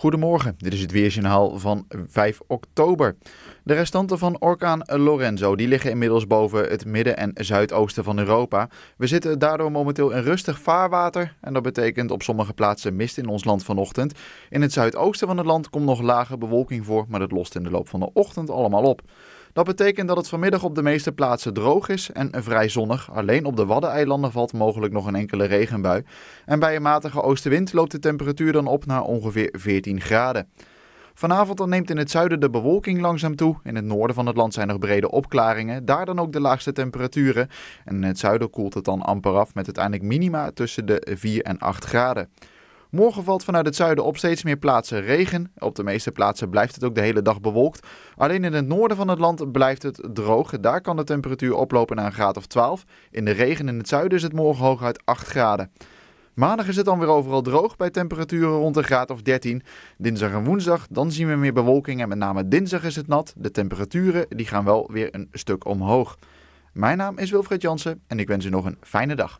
Goedemorgen, dit is het weersjournaal van 5 oktober. De restanten van orkaan Lorenzo die liggen inmiddels boven het midden en zuidoosten van Europa. We zitten daardoor momenteel in rustig vaarwater en dat betekent op sommige plaatsen mist in ons land vanochtend. In het zuidoosten van het land komt nog lage bewolking voor, maar dat lost in de loop van de ochtend allemaal op. Dat betekent dat het vanmiddag op de meeste plaatsen droog is en vrij zonnig. Alleen op de Waddeneilanden valt mogelijk nog een enkele regenbui. En bij een matige oostenwind loopt de temperatuur dan op naar ongeveer 14 graden. Vanavond dan neemt in het zuiden de bewolking langzaam toe. In het noorden van het land zijn er brede opklaringen. Daar dan ook de laagste temperaturen. En in het zuiden koelt het dan amper af met uiteindelijk minima tussen de 4 en 8 graden. Morgen valt vanuit het zuiden op steeds meer plaatsen regen. Op de meeste plaatsen blijft het ook de hele dag bewolkt. Alleen in het noorden van het land blijft het droog. Daar kan de temperatuur oplopen naar een graad of 12. In de regen in het zuiden is het morgen hooguit 8 graden. Maandag is het dan weer overal droog bij temperaturen rond een graad of 13. Dinsdag en woensdag dan zien we meer bewolking en met name dinsdag is het nat. De temperaturen die gaan wel weer een stuk omhoog. Mijn naam is Wilfred Jansen en ik wens u nog een fijne dag.